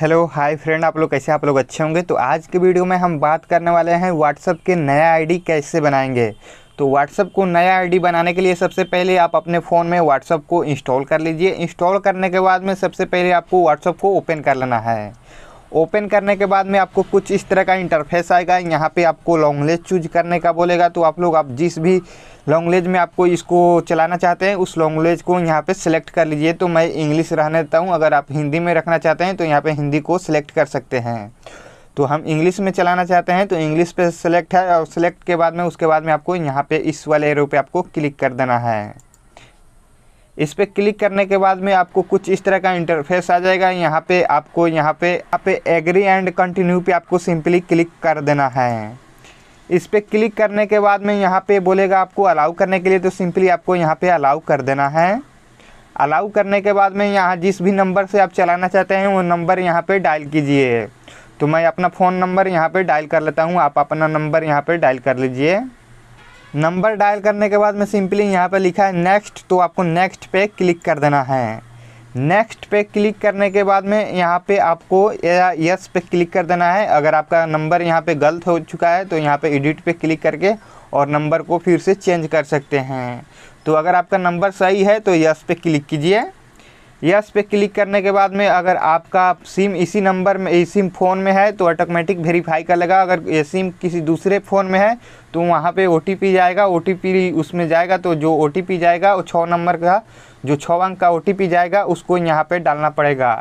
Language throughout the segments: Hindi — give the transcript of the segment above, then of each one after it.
हेलो हाय फ्रेंड आप लोग कैसे आप लोग अच्छे होंगे तो आज के वीडियो में हम बात करने वाले हैं व्हाट्सअप के नया आईडी कैसे बनाएंगे तो व्हाट्सअप को नया आईडी बनाने के लिए सबसे पहले आप अपने फ़ोन में व्हाट्सअप को इंस्टॉल कर लीजिए इंस्टॉल करने के बाद में सबसे पहले आपको व्हाट्सअप को ओपन कर लेना है ओपन करने के बाद में आपको कुछ इस तरह का इंटरफेस आएगा यहाँ पे आपको लॉन्गलेज चूज करने का बोलेगा तो आप लोग आप जिस भी लॉन्गलेज में आपको इसको चलाना चाहते हैं उस लॉन्गलेज को यहाँ पे सिलेक्ट कर लीजिए तो मैं इंग्लिश रहने देता हूँ अगर आप हिंदी में रखना चाहते हैं तो यहाँ पर हिंदी को सिलेक्ट कर सकते हैं तो हम इंग्लिश में चलाना चाहते हैं तो इंग्लिश पे सेलेक्ट है और सिलेक्ट के बाद में उसके बाद में आपको यहाँ पे इस वाले एरो पे आपको क्लिक कर देना है इस पर क्लिक करने के बाद में आपको कुछ इस तरह का इंटरफेस आ जाएगा यहाँ पे आपको यहाँ पे यहाँ पे एग्री एंड कंटिन्यू पे आपको सिंपली क्लिक कर देना है इस पर क्लिक करने के बाद में यहाँ पे बोलेगा आपको अलाउ करने के लिए तो सिंपली आपको यहाँ पे अलाउ कर देना है अलाउ करने के बाद में यहाँ जिस भी नंबर से आप चलाना चाहते हैं वो नंबर यहाँ पर डायल कीजिए तो मैं अपना फ़ोन नंबर यहाँ पर डायल कर लेता हूँ आप अपना नंबर यहाँ पर डायल कर लीजिए नंबर डायल करने के बाद में सिंपली यहाँ पर लिखा है नेक्स्ट तो आपको नेक्स्ट पे क्लिक कर देना है नेक्स्ट पे क्लिक करने के बाद में यहाँ पे आपको यस पे क्लिक कर देना है अगर आपका नंबर यहाँ पे गलत हो चुका है तो यहाँ पे एडिट पे क्लिक करके और नंबर को फिर से चेंज कर सकते हैं तो अगर आपका नंबर सही है तो यस पे क्लिक कीजिए यस पे क्लिक करने के बाद में अगर आपका सिम इसी नंबर में सिम फ़ोन में है तो ऑटोमेटिक वेरीफाई कर लेगा अगर ये सिम किसी दूसरे फ़ोन में है तो वहाँ पे ओ जाएगा ओ उसमें जाएगा तो जो ओ जाएगा वो छः नंबर का जो छः अंक का ओ जाएगा उसको यहाँ पर डालना पड़ेगा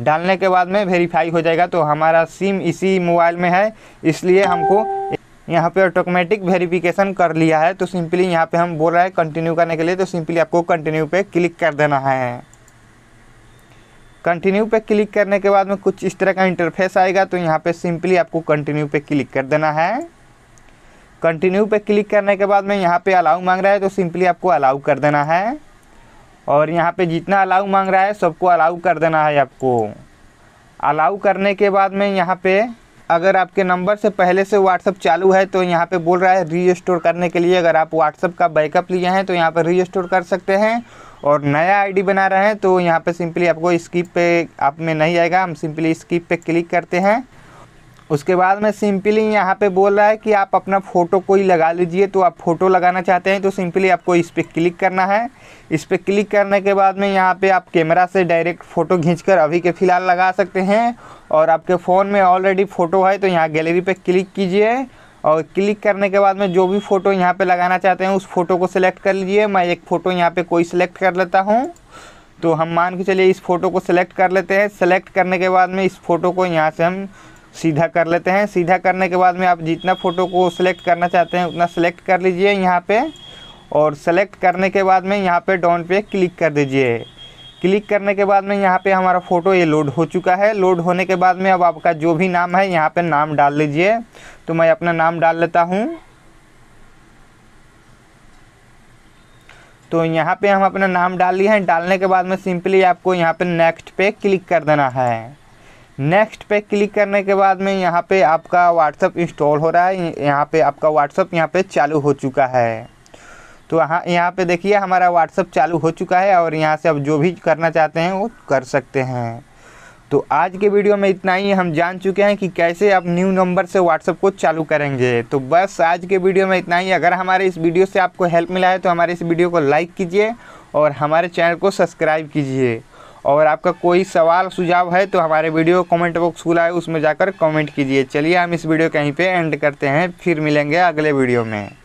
डालने के बाद में वेरीफाई हो जाएगा तो हमारा सिम इसी मोबाइल में है इसलिए हमको यहाँ पे ऑटोमेटिक वेरिफिकेशन कर लिया है तो सिंपली यहाँ पे हम बोल रहे हैं कंटिन्यू करने के लिए तो सिंपली आपको कंटिन्यू पे क्लिक कर देना है कंटिन्यू पे क्लिक करने के बाद में कुछ इस तरह का इंटरफेस आएगा तो यहाँ पे सिंपली आपको कंटिन्यू पे क्लिक कर देना है कंटिन्यू पे क्लिक करने के बाद में यहाँ पे अलाउ मांग रहा है तो सिंपली आपको अलाउ कर देना है और यहाँ पे जितना अलाउ मांग रहा है सबको अलाउ कर देना है आपको अलाउ करने के बाद में यहाँ पर अगर आपके नंबर से पहले से व्हाट्सअप चालू है तो यहाँ पे बोल रहा है रीस्टोर करने के लिए अगर आप व्हाट्सअप का बैकअप लिए हैं तो यहाँ पर रीस्टोर कर सकते हैं और नया आईडी बना रहे हैं तो यहाँ पे सिंपली आपको स्किप पे आप में नहीं आएगा हम सिंपली स्किप पे क्लिक करते हैं उसके बाद में सिंपली यहाँ पे बोल रहा है कि आप अपना फ़ोटो कोई लगा लीजिए तो आप फ़ोटो लगाना चाहते हैं तो सिंपली आपको इस पर क्लिक करना है इस पर क्लिक करने के बाद में यहाँ पे आप कैमरा से डायरेक्ट फ़ोटो खींचकर अभी के फ़िलहाल लगा सकते हैं और आपके फ़ोन में ऑलरेडी फ़ोटो है तो यहाँ गैलरी पर क्लिक कीजिए और क्लिक करने के बाद में जो भी फ़ोटो यहाँ पे लगाना चाहते हैं उस फ़ोटो को सिलेक्ट कर लीजिए मैं एक फ़ोटो यहाँ पे कोई सिलेक्ट कर लेता हूँ तो हम मान के चलिए इस फ़ोटो को सिलेक्ट कर लेते हैं सिलेक्ट करने के बाद में इस फ़ोटो को यहाँ से हम सीधा कर लेते हैं सीधा करने के बाद में आप जितना फ़ोटो को सिलेक्ट करना चाहते हैं उतना सेलेक्ट कर लीजिए यहाँ पे और सेलेक्ट करने के बाद में यहाँ पे डाउन पे क्लिक कर दीजिए क्लिक करने के बाद में यहाँ पे हमारा फ़ोटो ये लोड हो चुका है लोड होने के बाद में अब आपका जो भी नाम है यहाँ पर नाम डाल लीजिए तो मैं अपना नाम डाल लेता हूँ तो यहाँ पे हम अपना नाम डाल लिए हैं डालने के बाद में सिंपली आपको यहाँ पे नेक्स्ट पे क्लिक कर देना है नेक्स्ट पे क्लिक करने के बाद में यहाँ पे आपका व्हाट्सअप इंस्टॉल हो रहा है यहाँ पे आपका व्हाट्सअप यहाँ पे चालू हो चुका है तो यहाँ यहाँ पे देखिए हमारा व्हाट्सअप चालू हो चुका है और यहाँ से आप जो भी करना चाहते हैं वो कर सकते हैं तो आज के वीडियो में इतना ही हम जान चुके हैं कि कैसे आप न्यू नंबर से व्हाट्सअप को चालू करेंगे तो बस आज के वीडियो में इतना ही अगर हमारे इस वीडियो से आपको हेल्प मिला है तो हमारे इस वीडियो को लाइक कीजिए और हमारे चैनल को सब्सक्राइब कीजिए और आपका कोई सवाल सुझाव है तो हमारे वीडियो कमेंट बॉक्स खुला है उसमें जाकर कमेंट कीजिए चलिए हम इस वीडियो कहीं पे एंड करते हैं फिर मिलेंगे अगले वीडियो में